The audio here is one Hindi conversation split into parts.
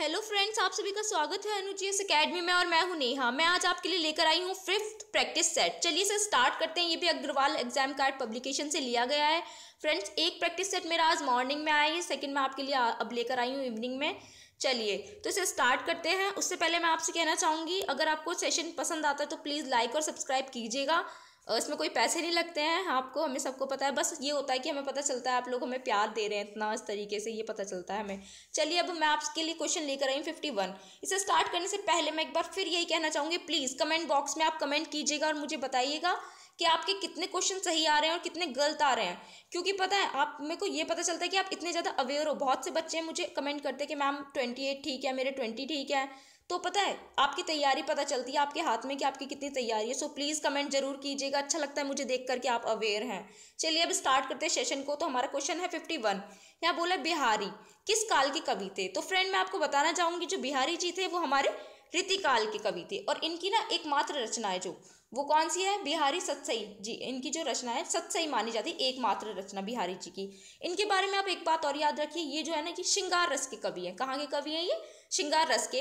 हेलो फ्रेंड्स आप सभी का स्वागत है अनुजीएस एकेडमी में और मैं हूं नेहा मैं आज आपके लिए लेकर आई हूं फिफ्थ प्रैक्टिस सेट चलिए इसे स्टार्ट करते हैं ये भी अग्रवाल एग्जाम कार्ड पब्लिकेशन से लिया गया है फ्रेंड्स एक प्रैक्टिस सेट मेरा आज मॉर्निंग में आया है सेकंड में आपके लिए अब लेकर आई हूँ इवनिंग में चलिए तो इसे स्टार्ट करते हैं उससे पहले मैं आपसे कहना चाहूँगी अगर आपको सेशन पसंद आता है तो प्लीज़ लाइक और सब्सक्राइब कीजिएगा इसमें कोई पैसे नहीं लगते हैं आपको हमें सबको पता है बस ये होता है कि हमें पता चलता है आप लोग हमें प्यार दे रहे हैं इतना इस तरीके से ये पता चलता है हमें चलिए अब मैं आपके लिए क्वेश्चन लेकर आई हूँ फिफ्टी वन इसे स्टार्ट करने से पहले मैं एक बार फिर यही कहना चाहूँगी प्लीज़ कमेंट बॉक्स में आप कमेंट कीजिएगा और मुझे बताइएगा कि आपके कितने क्वेश्चन सही आ रहे हैं और कितने गलत आ रहे हैं क्योंकि पता है आप मेरे को ये पता चलता है कि आप इतने ज़्यादा अवेयर हो बहुत से बच्चे मुझे कमेंट करते हैं कि मैम ट्वेंटी एट ठीक है मेरे ट्वेंटी ठीक है तो पता है आपकी तैयारी पता चलती है आपके हाथ में कि आपकी कितनी तैयारी है सो प्लीज़ कमेंट जरूर कीजिएगा अच्छा लगता है मुझे देख करके आप अवेयर हैं चलिए अब स्टार्ट करते हैं सेशन को तो हमारा क्वेश्चन है फिफ्टी वन यहाँ बोला बिहारी किस काल के कवि थे तो फ्रेंड मैं आपको बताना चाहूँगी जो बिहारी जी थे वो हमारे रीतिकाल के कवि थे और इनकी ना एकमात्र रचना है जो वो कौन सी है बिहारी सत्सई जी इनकी जो रचना है सत्सई मानी जाती है एकमात्र रचना बिहारी जी की इनके बारे में आप एक बात और याद रखिए ये जो है ना कि श्रृंगार रस के कवि हैं कहाँ के कवि हैं ये श्रृंगार रस के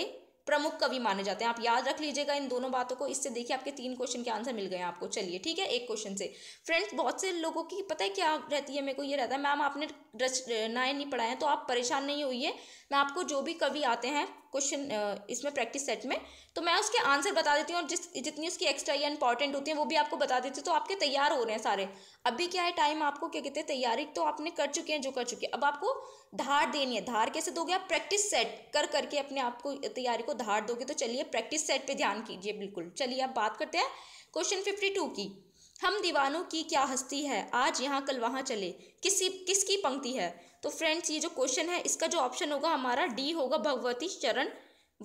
प्रमुख कवि माने जाते हैं आप याद रख लीजिएगा इन दोनों बातों को इससे देखिए आपके तीन क्वेश्चन के आंसर मिल गए आपको चलिए ठीक है एक क्वेश्चन से फ्रेंड्स बहुत से लोगों की पता है क्या रहती है मेरे को ये रहता है मैम आपने रचनाएं नहीं पढ़ाए हैं तो आप परेशान नहीं हुई है मैं आपको जो भी कवि आते हैं क्वेश्चन uh, इसमें प्रैक्टिस सेट में तो मैं उसके आंसर बता देती हूँ और जिस जितनी उसकी एक्स्ट्रा या इंपॉर्टेंट होती है वो भी आपको बता देती हूँ तो आपके तैयार हो रहे हैं सारे अभी क्या है टाइम आपको क्या कहते हैं तैयारी तो आपने कर चुके हैं जो कर चुके हैं अब आपको धार देनी है धार कैसे दोगे आप प्रैक्टिस सेट कर करके अपने आप को तैयारी को धार दोगे तो चलिए प्रैक्टिस सेट पर ध्यान कीजिए बिल्कुल चलिए आप बात करते हैं क्वेश्चन फिफ्टी टू की हम दीवानों की क्या हस्ती है आज यहाँ कल वहाँ चले किसी किसकी पंक्ति है तो फ्रेंड्स ये जो क्वेश्चन है इसका जो ऑप्शन होगा हमारा डी होगा भगवती चरण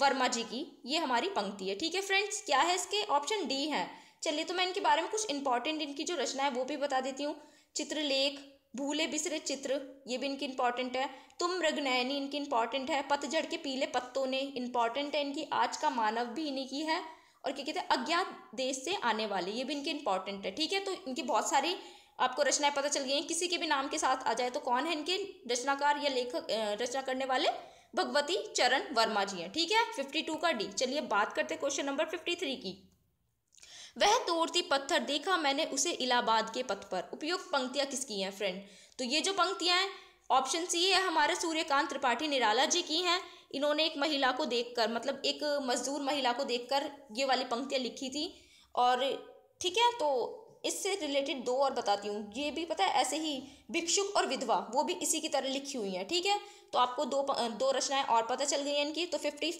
वर्मा जी की ये हमारी पंक्ति है ठीक है फ्रेंड्स क्या है इसके ऑप्शन डी है चलिए तो मैं इनके बारे में कुछ इंपॉर्टेंट इनकी जो रचना है वो भी बता देती हूँ चित्रलेख भूले बिसरे चित्र ये भी इनकी इंपॉर्टेंट है तुम मृगनयनी इनकी इंपॉर्टेंट है पतझड़ के पीले पत्तों ने इंपॉर्टेंट है इनकी आज का मानव भी इन्हीं की है और क्या कहते हैं अज्ञात देश से आने वाले ये भी इनके इंपॉर्टेंट है ठीक है तो इनकी बहुत सारी आपको रचनाएं पता चल गई हैं किसी के भी नाम के साथ आ जाए तो कौन है इनके रचनाकार या लेखक रचना करने वाले भगवती चरण वर्मा जी हैं ठीक है फिफ्टी टू का डी चलिए बात करते क्वेश्चन नंबर फिफ्टी थ्री की वह तोड़ती पत्थर देखा मैंने उसे इलाहाबाद के पथ पर उपयुक्त पंक्तियां किसकी हैं फ्रेंड तो ये जो पंक्तियां हैं ऑप्शन सी है हमारे सूर्यकांत त्रिपाठी निराला जी की हैं इन्होंने एक महिला को देखकर मतलब एक मजदूर महिला को देखकर ये वाली पंक्तियां लिखी थी और ठीक है तो इससे रिलेटेड दो और बताती हूँ ये भी पता है ऐसे ही भिक्षुक और विधवा वो भी इसी की तरह लिखी हुई हैं ठीक है तो आपको दो दो रचनाएं और पता चल गई हैं इनकी तो फिफ्टी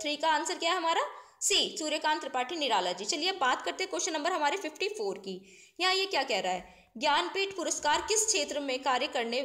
थ्री का आंसर क्या है हमारा सी सूर्यकांत त्रिपाठी निराला जी चलिए बात करते हैं क्वेश्चन नंबर हमारे फिफ्टी फोर की यहाँ ये क्या कह रहा है ज्ञानपीठ पुरस्कार किस क्षेत्र में कार्य करने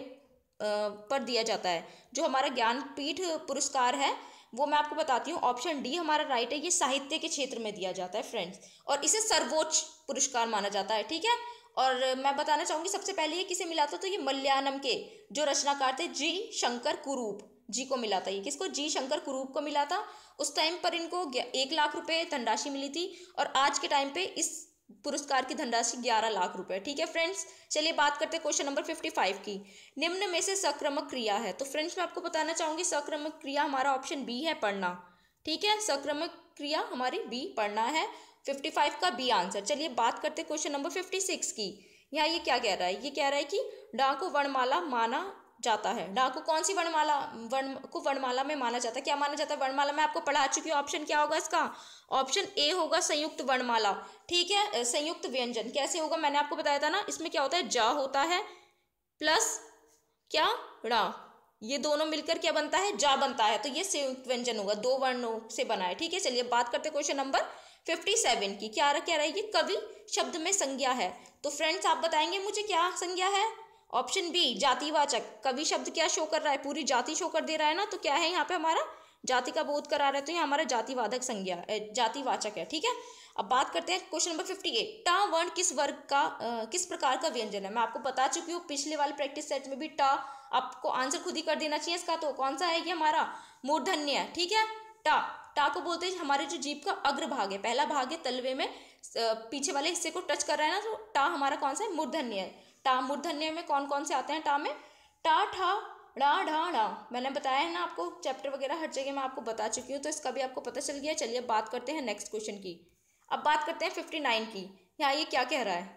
पर दिया जाता है जो हमारा ज्ञानपीठ पुरस्कार है वो मैं आपको बताती हूँ ऑप्शन डी हमारा राइट है ये साहित्य के क्षेत्र में दिया जाता है फ्रेंड्स और इसे सर्वोच्च पुरस्कार माना जाता है ठीक है और मैं बताना चाहूँगी सबसे पहले ये किसे मिला था तो ये मलयालम के जो रचनाकार थे जी शंकर कुरूप जी को मिला था ये किसको जी शंकर कुरूप को मिला था उस टाइम पर इनको एक लाख रुपए धनराशि मिली थी और आज के टाइम पे इस पुरस्कार की धनराशि 11 लाख रुपए ठीक है फ्रेंड्स चलिए बात करते हैं क्वेश्चन नंबर 55 की निम्न में से सक्रमक क्रिया है तो फ्रेंड्स मैं आपको बताना चाहूंगी सक्रमक क्रिया हमारा ऑप्शन बी है पढ़ना ठीक है सक्रमक क्रिया हमारी बी पढ़ना है 55 का बी आंसर चलिए बात करते क्वेश्चन नंबर सिक्स की यहाँ ये क्या कह रहा है ये कह रहा है कि डाकू वर्णमाला माना जाता है डा को कौन सी वर्णमाला वर्ण को वर्णमाला में माना जाता है क्या माना जाता है वर्णमाला में आपको पढ़ा चुकी हूँ ऑप्शन क्या होगा इसका ऑप्शन ए होगा संयुक्त वर्णमाला ठीक है संयुक्त व्यंजन कैसे होगा मैंने आपको बताया था ना इसमें क्या होता है जा होता है प्लस क्या रा ये दोनों मिलकर क्या बनता है जा बनता है तो ये संयुक्त व्यंजन होगा दो वर्णों से बना है ठीक है चलिए बात करते हैं क्वेश्चन नंबर फिफ्टी सेवन की क्या क्या रहेगी कवि शब्द में संज्ञा है तो फ्रेंड्स आप बताएंगे मुझे क्या संज्ञा है ऑप्शन बी जातिवाचक कवि शब्द क्या शो कर रहा है पूरी जाति शो कर दे रहा है ना तो क्या है यहाँ पे हमारा जाति का बोध करा रहा है तो ये हमारा जातिवादक संज्ञा जातिवाचक है ठीक है अब बात करते हैं क्वेश्चन नंबर फिफ्टी एट टा वर्ण किस वर्ग का आ, किस प्रकार का व्यंजन है मैं आपको बता चुकी हूँ पिछले वाले प्रैक्टिस सेट में भी टा आपको आंसर खुद ही कर देना चाहिए इसका तो कौन सा है ये हमारा मूर्धन्य है ठीक है टा टा को बोलते हैं हमारे जो जीप का अग्रभाग है पहला भाग है तलवे में पीछे वाले हिस्से को टच कर रहा है ना तो टा हमारा कौन सा है मूर्धन्य है टा मूर्धन्य में कौन कौन से आते हैं टा में टा ठा ड़ा ढा ढा मैंने बताया है ना आपको चैप्टर वगैरह हर जगह मैं आपको बता चुकी हूँ तो इसका भी आपको पता चल गया चलिए बात करते हैं नेक्स्ट क्वेश्चन की अब बात करते हैं फिफ्टी नाइन की यहाँ ये क्या कह रहा है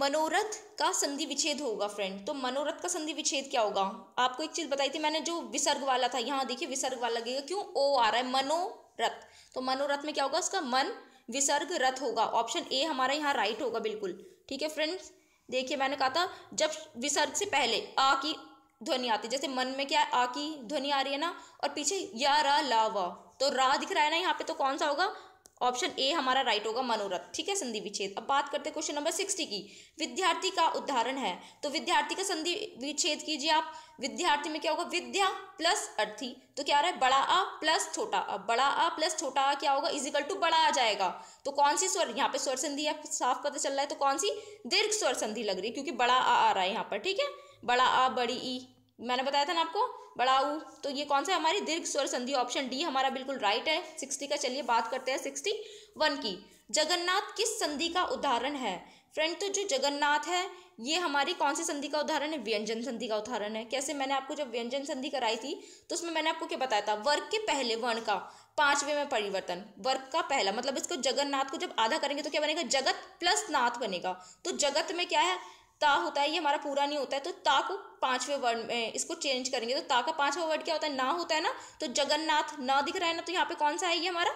मनोरथ का संधि विच्छेद होगा फ्रेंड तो मनोरथ का संधि विच्छेद क्या होगा आपको एक चीज़ बताई थी मैंने जो विसर्ग वाला था यहाँ देखिए विसर्ग वाला लगेगा क्यों ओ आ रहा है मनोरथ तो मनोरथ में क्या होगा उसका मन विसर्ग रथ होगा ऑप्शन ए हमारा यहाँ राइट होगा बिल्कुल ठीक है फ्रेंड्स देखिए मैंने कहा था जब विसर्ग से पहले आ की ध्वनि आती है जैसे मन में क्या है आ की ध्वनि आ रही है ना और पीछे या रा ला वा तो रा दिख रहा है ना यहाँ पे तो कौन सा होगा ऑप्शन ए हमारा राइट होगा मनोरथ ठीक है संधि विच्छेद अब बात करते हैं क्वेश्चन नंबर सिक्सटी की विद्यार्थी का उदाहरण है तो विद्यार्थी का संधि विच्छेद कीजिए आप विद्यार्थी में क्या होगा विद्या प्लस अर्थी तो क्या आ रहा है बड़ा आ प्लस छोटा आ बड़ा आ प्लस छोटा आ क्या होगा इजिकल टू बड़ा आ जाएगा तो कौन सी स्वर यहाँ पे स्वर संधि है साफ पता चल रहा है तो कौन सी दीर्घ स्वर संधि लग रही है क्योंकि बड़ा आ आ रहा है यहाँ पर ठीक है बड़ा आ बड़ी ई मैंने बताया था ना आपको बढ़ाऊ तो ये कौन सा है हमारी दीर्घ स्वर संधि ऑप्शन डी हमारा बिल्कुल राइट है सिक्सटी का चलिए बात करते हैं सिक्सटी वन की जगन्नाथ किस संधि का उदाहरण है फ्रेंड तो जो जगन्नाथ है ये हमारी कौन सी संधि का उदाहरण है व्यंजन संधि का उदाहरण है कैसे मैंने आपको जब व्यंजन संधि कराई थी तो उसमें मैंने आपको क्या बताया था वर्ग के पहले वर्ण का पांचवे में परिवर्तन वर्ग का पहला मतलब इसको जगन्नाथ को जब आधा करेंगे तो क्या बनेगा जगत प्लस नाथ बनेगा तो जगत में क्या है ता होता है ये हमारा पूरा नहीं होता है तो ता को पांचवें वर्ड में इसको चेंज करेंगे तो ता का पांचवा वर्ड क्या होता है ना होता है ना तो जगन्नाथ ना दिख रहा है ना तो यहाँ पे कौन सा है ये हमारा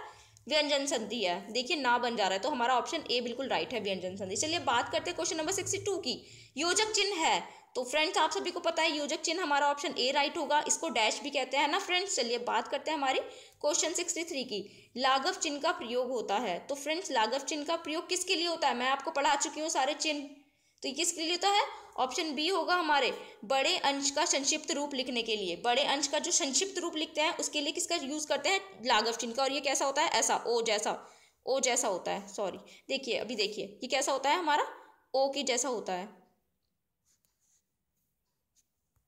व्यंजन संधि है देखिए ना बन जा रहा है तो हमारा ऑप्शन ए बिल्कुल राइट है व्यंजन संधि चलिए बात करते हैं क्वेश्चन नंबर सिक्सटी टू की योजक चिन्ह है तो फ्रेंड्स आप सभी को पता है योजक चिन्ह हमारा ऑप्शन ए राइट होगा इसको डैश भी कहते हैं ना फ्रेंड्स चलिए बात करते हैं हमारे क्वेश्चन सिक्सटी थ्री की लाघव चिन्ह का प्रयोग होता है तो फ्रेंड्स लाघव चिन्ह का प्रयोग किसके लिए होता है मैं आपको पढ़ा चुकी हूँ सारे चिन्ह तो किसके लिए होता तो है ऑप्शन बी होगा हमारे बड़े अंश का संक्षिप्त रूप लिखने के लिए बड़े अंश का जो संक्षिप्त रूप लिखते हैं उसके लिए किसका यूज़ करते हैं लागव चिन्ह का और ये कैसा होता है ऐसा ओ जैसा ओ जैसा होता है सॉरी देखिए अभी देखिए ये कैसा होता है हमारा ओ के जैसा होता है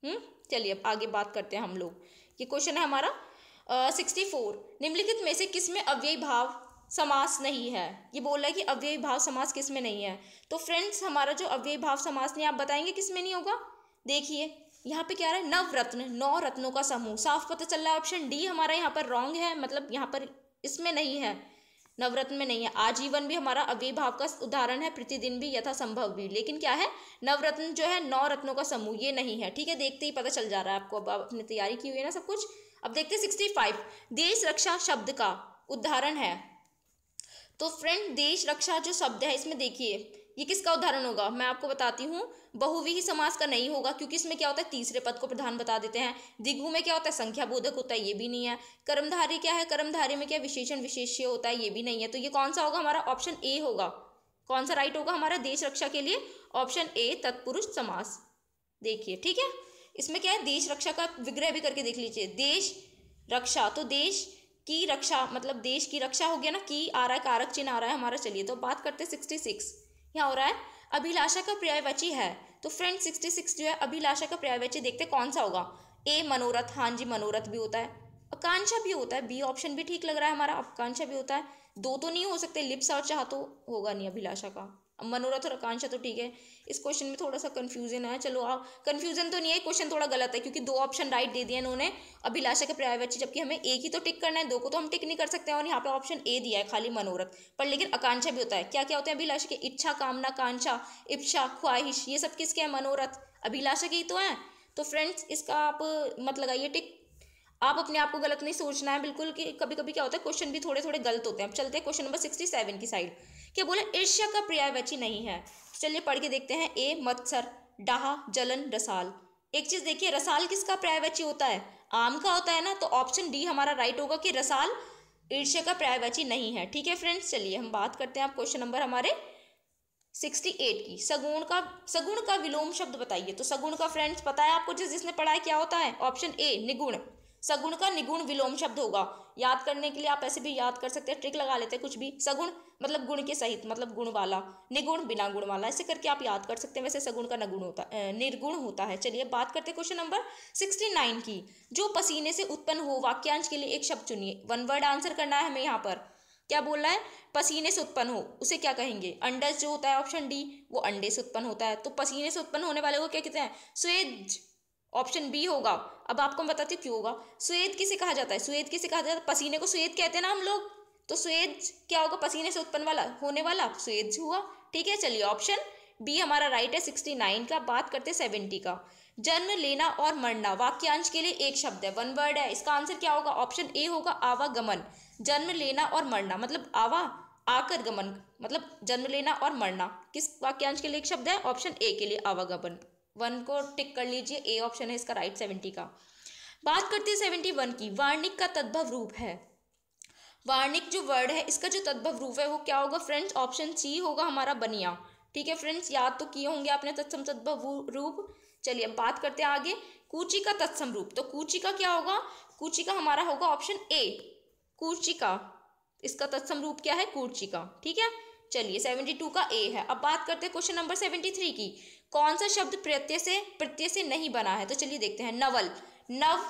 हम्म चलिए अब आगे बात करते हैं हम लोग ये क्वेश्चन है हमारा सिक्सटी फोर निम्नलिखित में से किसमें अव्यय भाव समास नहीं है ये बोल रहा है कि अव्यय भाव समास किस में नहीं है तो फ्रेंड्स हमारा जो अव्यय भाव समास नहीं आप बताएंगे किस में नहीं होगा देखिए यहाँ पे क्या रहा है नवरत्न नौ रत्नों का समूह साफ पता चल रहा है ऑप्शन डी हमारा यहाँ पर रॉन्ग है मतलब यहाँ पर इसमें नहीं है नवरत्न में नहीं है आजीवन भी हमारा अव्यय भाव का उदाहरण है प्रतिदिन भी यथासंभव भी लेकिन क्या है नवरत्न जो है नौ रत्नों का समूह ये नहीं है ठीक है देखते ही पता चल जा रहा है आपको अब आपने तैयारी की हुई है ना सब कुछ अब देखते हैं सिक्सटी फाइव देश रक्षा शब्द का उदाहरण है तो फ्रेंड देश रक्षा जो शब्द है इसमें देखिए ये किसका उदाहरण होगा मैं आपको बताती हूँ बहुविही समास का नहीं होगा क्योंकि इसमें क्या होता है तीसरे पद को प्रधान बता देते हैं दिग्भु में क्या होता है संख्या बोधक होता है ये भी नहीं है कर्मधारी क्या है कर्मधारी में क्या विशेषण विशेष्य होता है ये भी नहीं है तो ये कौन सा होगा हमारा ऑप्शन ए होगा कौन सा राइट होगा हमारा देश रक्षा के लिए ऑप्शन ए तत्पुरुष समास देखिए ठीक है इसमें क्या है देश रक्षा का विग्रह भी करके देख लीजिए देश रक्षा तो देश की रक्षा मतलब देश की रक्षा हो गया ना की आ रहा है कारक चिन्ह आ रहा है हमारा चलिए तो बात करते हैं सिक्सटी सिक्स यहाँ हो रहा है अभिलाषा का पर्यायवाची है तो फ्रेंड सिक्सटी सिक्स जो है अभिलाषा का पर्यायवाची देखते कौन सा होगा ए मनोरथ हाँ जी मनोरथ भी होता है आकांक्षा भी होता है बी ऑप्शन भी ठीक लग रहा है हमारा आकांक्षा भी होता है दो तो नहीं हो सकते लिप्स और चाह तो होगा नहीं अभिलाषा का मनोरथ और आकांक्षा तो ठीक है इस क्वेश्चन में थोड़ा सा कन्फ्यूजन है चलो आप कन्फ्यूजन तो नहीं है क्वेश्चन थोड़ा गलत है क्योंकि दो ऑप्शन राइट दे दिए इन्होंने अभिलाषा के प्रायवची जबकि हमें एक ही तो टिक करना है दो को तो हम टिक नहीं कर सकते हैं और यहाँ पे ऑप्शन ए दिया है खाली मनोरथ पर लेकिन आकांक्षा भी होता है क्या क्या होते हैं अभिलाषा के इच्छा कामना कांक्षा इच्छा ख्वाहिश ये सब किसके हैं मनोरथ अभिलाषा के ही तो हैं तो फ्रेंड्स इसका आप मत लगाइए टिक आप अपने आप को गलत नहीं सोचना है बिल्कुल कि कभी कभी क्या होता है क्वेश्चन भी थोड़े थोड़े गलत होते हैं अब चलते हैं क्वेश्चन नंबर सिक्सटी सेवन की साइड क्या बोला ईर्ष्या का पर्यायवाची नहीं है चलिए पढ़ के देखते हैं ए मत्सर डहा जलन रसाल एक चीज देखिए रसाल किसका पर्यायवाची होता है आम का होता है ना तो ऑप्शन डी हमारा राइट होगा कि रसाल ईर्ष्या का पर्यायवाची नहीं है ठीक है फ्रेंड्स चलिए हम बात करते हैं आप क्वेश्चन नंबर हमारे सिक्सटी एट की सगुण का सगुण का विलोम शब्द बताइए तो सगुण का फ्रेंड्स पता है आपको जिस जिसने पढ़ा है क्या होता है ऑप्शन ए निगुण सगुण का निगुण विलोम शब्द होगा याद करने के लिए आप ऐसे भी याद कर सकते हैं ट्रिक लगा लेते हैं कुछ भी सगुण मतलब गुण के सहित मतलब गुण वाला निगुण बिना गुण वाला ऐसे करके आप याद कर सकते हैं वैसे सगुण का नगुण होता है निर्गुण होता है चलिए बात करते हैं क्वेश्चन नंबर सिक्सटी नाइन की जो पसीने से उत्पन्न हो वाक्यांश के लिए एक शब्द चुनिए वन वर्ड आंसर करना है हमें यहाँ पर क्या बोल रहा है पसीने से उत्पन्न हो उसे क्या कहेंगे अंडस जो होता है ऑप्शन डी वो अंडे से उत्पन्न होता है तो पसीने से उत्पन्न होने वाले को क्या कहते हैं स्वेज ऑप्शन बी होगा अब आपको हम बताते क्यों होगा स्वेद किसे कहा जाता है स्वेद किसे कहा जाता है पसीने को स्वेद कहते हैं ना हम लोग तो स्वेद क्या होगा पसीने से उत्पन्न वाला होने वाला स्वेद हुआ ठीक है चलिए ऑप्शन बी हमारा राइट है सिक्सटी नाइन का बात करते सेवेंटी का जन्म लेना और मरना वाक्यांश के लिए एक शब्द है वन वर्ड है इसका आंसर क्या होगा ऑप्शन ए होगा आवागमन जन्म लेना और मरना मतलब आवा आकर गमन मतलब जन्म लेना और मरना किस वाक्यांश के लिए एक शब्द है ऑप्शन ए के लिए आवागमन वन को टिक कर लीजिए ए ऑप्शन है इसका राइट सेवेंटी का बात करते हैं सेवेंटी वन की वार्णिक का तद्भव रूप है वार्णिक जो वर्ड है इसका जो तद्भव रूप है वो क्या होगा फ्रेंड्स ऑप्शन सी होगा हमारा बनिया ठीक है फ्रेंड्स याद तो किए होंगे आपने तत्सम तद्भव रूप चलिए अब बात करते हैं आगे कूची का तत्सम रूप तो कूची का क्या होगा कूची का हमारा होगा ऑप्शन ए कूची का इसका तत्सम रूप क्या है कूची का ठीक है चलिए सेवेंटी टू का ए है अब बात करते हैं क्वेश्चन नंबर सेवेंटी थ्री की कौन सा शब्द प्रत्यय से प्रत्यय से नहीं बना है तो चलिए देखते हैं नवल नव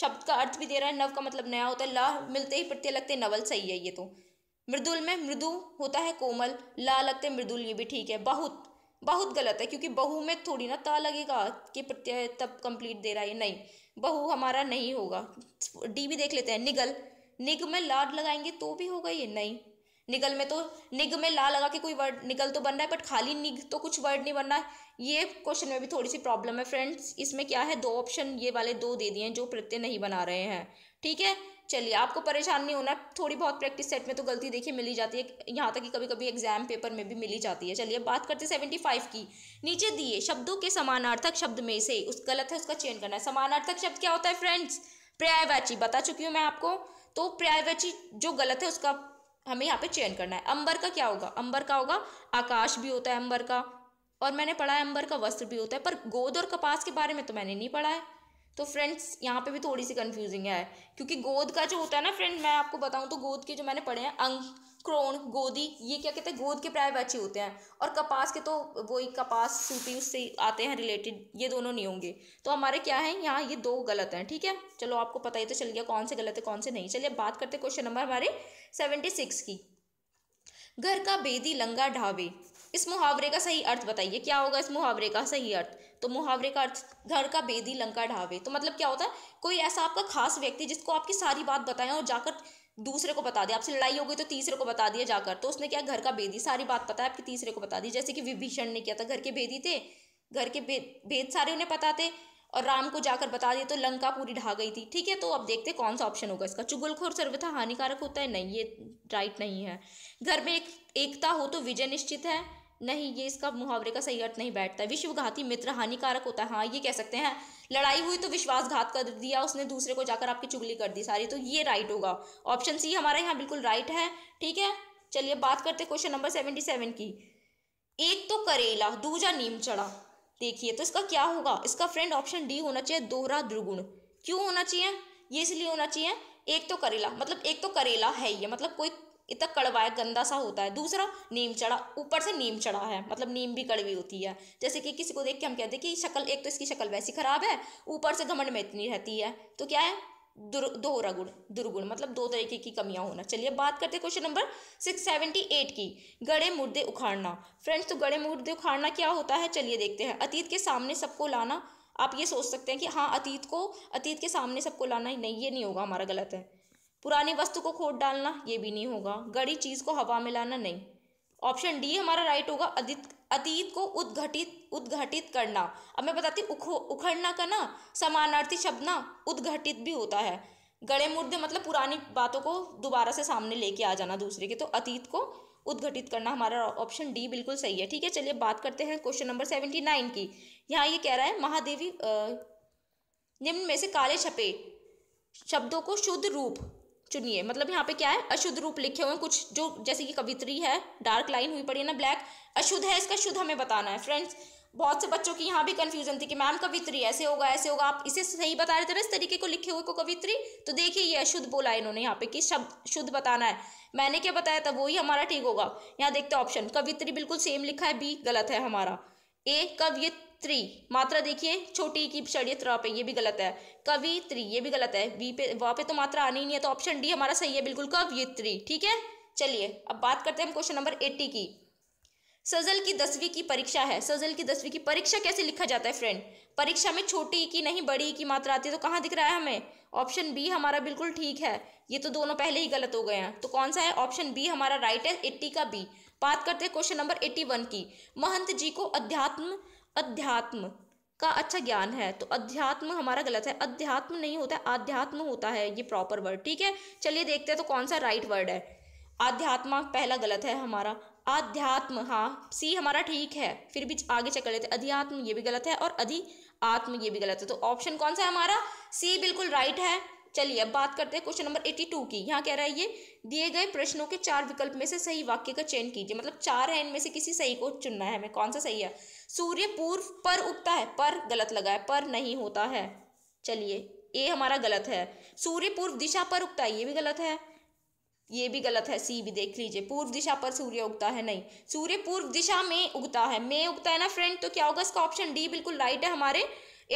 शब्द का अर्थ भी दे रहा है नव का मतलब नया होता है ला मिलते ही प्रत्यय लगते नवल सही है ये तो मृदुल में मृदु होता है कोमल ला लगते मृदुल ये भी ठीक है बहुत बहुत गलत है क्योंकि बहू में थोड़ी ना ता लगेगा कि प्रत्यय तब कंप्लीट दे रहा है नहीं बहू हमारा नहीं होगा डी भी देख लेते हैं निगल निग में लाड लगाएंगे तो भी होगा ये नहीं निगल में तो निग में ला लगा के कोई वर्ड निगल तो बन रहा है बट खाली निग तो कुछ वर्ड नहीं बन रहा है ये क्वेश्चन में भी थोड़ी सी प्रॉब्लम है फ्रेंड्स इसमें क्या है दो ऑप्शन ये वाले दो दे दिए हैं जो प्रत्यय नहीं बना रहे हैं ठीक है चलिए आपको परेशान नहीं होना थोड़ी बहुत प्रैक्टिस सेट में तो गलती देखिए मिली जाती है यहाँ तक कि कभी कभी एग्जाम पेपर में भी मिली जाती है चलिए बात करते हैं सेवेंटी फाइव की नीचे दिए शब्दों के समानार्थक शब्द में से उस गलत है उसका चेंज करना है समानार्थक शब्द क्या होता है फ्रेंड्स पर्यायवाची बता चुकी हूँ मैं आपको तो पर्यायवाची जो गलत है उसका हमें यहाँ पे चयन करना है अंबर का क्या होगा अंबर का होगा आकाश भी होता है अंबर का और मैंने पढ़ा है अंबर का वस्त्र भी होता है पर गोद और कपास के बारे में तो मैंने नहीं पढ़ा है तो फ्रेंड्स यहाँ पे भी थोड़ी सी कन्फ्यूजिंग है क्योंकि गोद का जो होता है ना फ्रेंड मैं आपको बताऊँ तो गोद के जो मैंने पढ़े हैं अंक क्रोण गोदी ये क्या कहते हैं गोद के प्राय बच्चे होते हैं और कपास के तो वही कपास सूती उससे आते हैं रिलेटेड ये दोनों नहीं होंगे तो हमारे क्या है यहाँ ये दो गलत हैं ठीक है चलो आपको पता ही तो चल गया कौन से गलत है कौन से नहीं चलिए बात करते क्वेश्चन नंबर हमारे सेवेंटी सिक्स की घर का बेदी लंगा ढाबे इस मुहावरे का सही अर्थ बताइए क्या होगा इस मुहावरे का सही अर्थ तो मुहावरे का अर्थ घर का बेदी लंका ढावे तो मतलब क्या होता है कोई ऐसा आपका खास व्यक्ति जिसको आपकी सारी बात बताएं और जाकर दूसरे को बता दिया आपसे लड़ाई हो गई तो तीसरे को बता दिया जाकर तो उसने क्या घर का बेदी सारी बात पता है आपकी तीसरे को बता दी जैसे कि विभीषण ने किया था घर के बेदी थे घर के भेद भेद सारे उन्हें पता थे और राम को जाकर बता दिया तो लंका पूरी ढा गई थी ठीक है तो अब देखते कौन सा ऑप्शन होगा इसका चुगलखोर सर्वथा हानिकारक होता है नहीं ये राइट नहीं है घर में एक एकता हो तो विजय निश्चित है नहीं ये इसका मुहावरे का सही अर्थ नहीं बैठता विश्वघाती मित्र हानिकारक होता है हाँ ये कह सकते हैं लड़ाई हुई तो विश्वासघात कर दिया उसने दूसरे को जाकर आपकी चुगली कर दी सारी तो ये राइट होगा ऑप्शन सी हमारे यहाँ बिल्कुल राइट है ठीक है चलिए बात करते क्वेश्चन नंबर सेवेंटी सेवन की एक तो करेला दूजा नीम चढ़ा देखिए तो इसका क्या होगा इसका फ्रेंड ऑप्शन डी होना चाहिए दोहरा द्रुगुण क्यों होना चाहिए ये इसलिए होना चाहिए एक तो करेला मतलब एक तो करेला है ये मतलब कोई इतना कड़वा है गंदा सा होता है दूसरा नीम चढ़ा ऊपर से नीम चढ़ा है मतलब नीम भी कड़वी होती है जैसे कि किसी को देख के हम कहते हैं कि शक्ल एक तो इसकी शक्ल वैसी खराब है ऊपर से घमंड में इतनी रहती है तो क्या है दुर दोहरा गुण दुर्गुण मतलब दो तरीके की कमियां होना चलिए बात करते हैं question number six seventy eight की गड़े मुर्दे उखाड़ना फ्रेंड्स तो गड़े मुर्दे उखाड़ना क्या होता है चलिए देखते हैं अतीत के सामने सबको लाना आप ये सोच सकते हैं कि हाँ अतीत को अतीत के सामने सबको लाना ही नहीं ये नहीं होगा हमारा गलत है पुरानी वस्तु को खोद डालना ये भी नहीं होगा गड़ी चीज़ को हवा में लाना नहीं ऑप्शन डी हमारा राइट होगा अतीत अतीत को उद्घटित उद्घटित करना अब मैं बताती हूँ उखड़ना का ना समानार्थी शब्द ना उद्घटित भी होता है गड़े मुर्दे मतलब पुरानी बातों को दोबारा से सामने लेके आ जाना दूसरे के तो अतीत को उद्घटित करना हमारा ऑप्शन डी बिल्कुल सही है ठीक है चलिए बात करते हैं क्वेश्चन नंबर सेवेंटी नाइन की यहाँ ये कह रहा है महादेवी निम्न में से काले छपे शब्दों को शुद्ध रूप चुनिए मतलब यहाँ पे क्या है अशुद्ध रूप लिखे हुए हैं कुछ जो जैसे कि कवित्री है डार्क लाइन हुई पड़ी है ना ब्लैक अशुद्ध है इसका शुद्ध हमें बताना है फ्रेंड्स बहुत से बच्चों की यहाँ भी कंफ्यूजन थी कि मैम कवित्री ऐसे होगा ऐसे होगा आप इसे सही बता रहे थे ना इस तरीके को लिखे हुए को कवित्री तो देखिए ये अशुद्ध बोला इन्होंने यहाँ पे कि शब्द शुद्ध बताना है मैंने क्या बताया था वही हमारा ठीक होगा यहाँ देखते ऑप्शन कवित्री बिल्कुल सेम लिखा है बी गलत है हमारा ए कवियत्री मात्रा देखिए छोटी की षड्यत्र पे ये भी गलत है कवित्री ये भी गलत है वी पे वहाँ पे तो मात्रा आनी नहीं है तो ऑप्शन डी हमारा सही है बिल्कुल कवियत्री ठीक है चलिए अब बात करते हैं हम क्वेश्चन नंबर एट्टी की सजल की दसवीं की परीक्षा है सजल की दसवीं की परीक्षा कैसे लिखा जाता है फ्रेंड परीक्षा में छोटी की नहीं बड़ी की मात्रा आती है तो कहाँ दिख रहा है हमें ऑप्शन बी हमारा बिल्कुल ठीक है ये तो दोनों पहले ही गलत हो गए हैं तो कौन सा है ऑप्शन बी हमारा राइट है एट्टी का बी बात करते हैं क्वेश्चन नंबर एट्टी वन की महंत जी को अध्यात्म अध्यात्म का अच्छा ज्ञान है तो अध्यात्म हमारा गलत है अध्यात्म नहीं होता है आध्यात्म होता है ये प्रॉपर वर्ड ठीक है चलिए देखते हैं तो कौन सा राइट वर्ड है आध्यात्मा पहला गलत है हमारा आध्यात्म हाँ सी हमारा ठीक है फिर भी आगे चेक कर लेते अध्यात्म ये भी गलत है और अधि आत्म ये भी गलत है तो ऑप्शन कौन सा है हमारा सी बिल्कुल राइट है चलिए अब बात करते हैं क्वेश्चन नंबर एटी टू की यहाँ कह रहा है ये दिए गए प्रश्नों के चार विकल्प में से सही वाक्य का चयन कीजिए मतलब चार है इनमें से किसी सही को चुनना है हमें कौन सा सही है सूर्य पूर्व पर उगता है पर गलत लगा है पर नहीं होता है चलिए ए हमारा गलत है सूर्य पूर्व दिशा पर उगता है ये भी गलत है ये भी गलत है सी भी देख लीजिए पूर्व दिशा पर सूर्य उगता है नहीं सूर्य पूर्व दिशा में उगता है में उगता है ना फ्रेंड तो क्या होगा इसका ऑप्शन डी बिल्कुल राइट है हमारे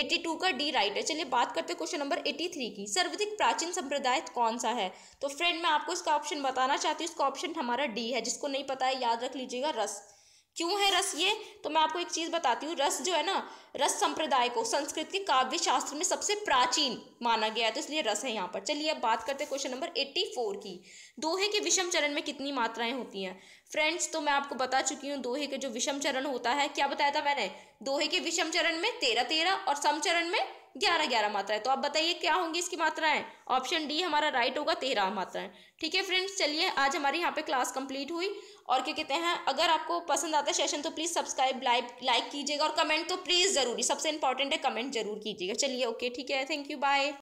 82 का डी राइट है चलिए बात करते हैं क्वेश्चन नंबर 83 की सर्वाधिक प्राचीन संप्रदाय कौन सा है तो फ्रेंड मैं आपको इसका ऑप्शन बताना चाहती हूँ इसका ऑप्शन हमारा डी है जिसको नहीं पता है याद रख लीजिएगा रस क्यों है रस ये तो मैं आपको एक चीज़ बताती हूँ रस जो है ना रस संप्रदाय को संस्कृत के काव्य शास्त्र में सबसे प्राचीन माना गया है तो इसलिए रस है यहाँ पर चलिए अब बात करते हैं क्वेश्चन नंबर एट्टी फोर की दोहे के विषम चरण में कितनी मात्राएं होती हैं फ्रेंड्स तो मैं आपको बता चुकी हूँ दोहे के जो विषम चरण होता है क्या बताया था मैंने दोहे के विषम चरण में तेरह तेरह और समचरण में ग्यारह ग्यारह मात्राएं तो आप बताइए क्या होंगी इसकी मात्राएं ऑप्शन डी हमारा राइट होगा तेरह मात्राएं ठीक है फ्रेंड्स चलिए आज हमारे यहाँ पे क्लास कंप्लीट हुई और क्या कहते हैं अगर आपको पसंद आता है सेशन तो प्लीज़ सब्सक्राइब लाइक लाइक कीजिएगा और कमेंट तो प्लीज़ ज़रूरी सबसे इंपॉर्टेंट है कमेंट जरूर कीजिएगा चलिए ओके ठीक है थैंक यू बाय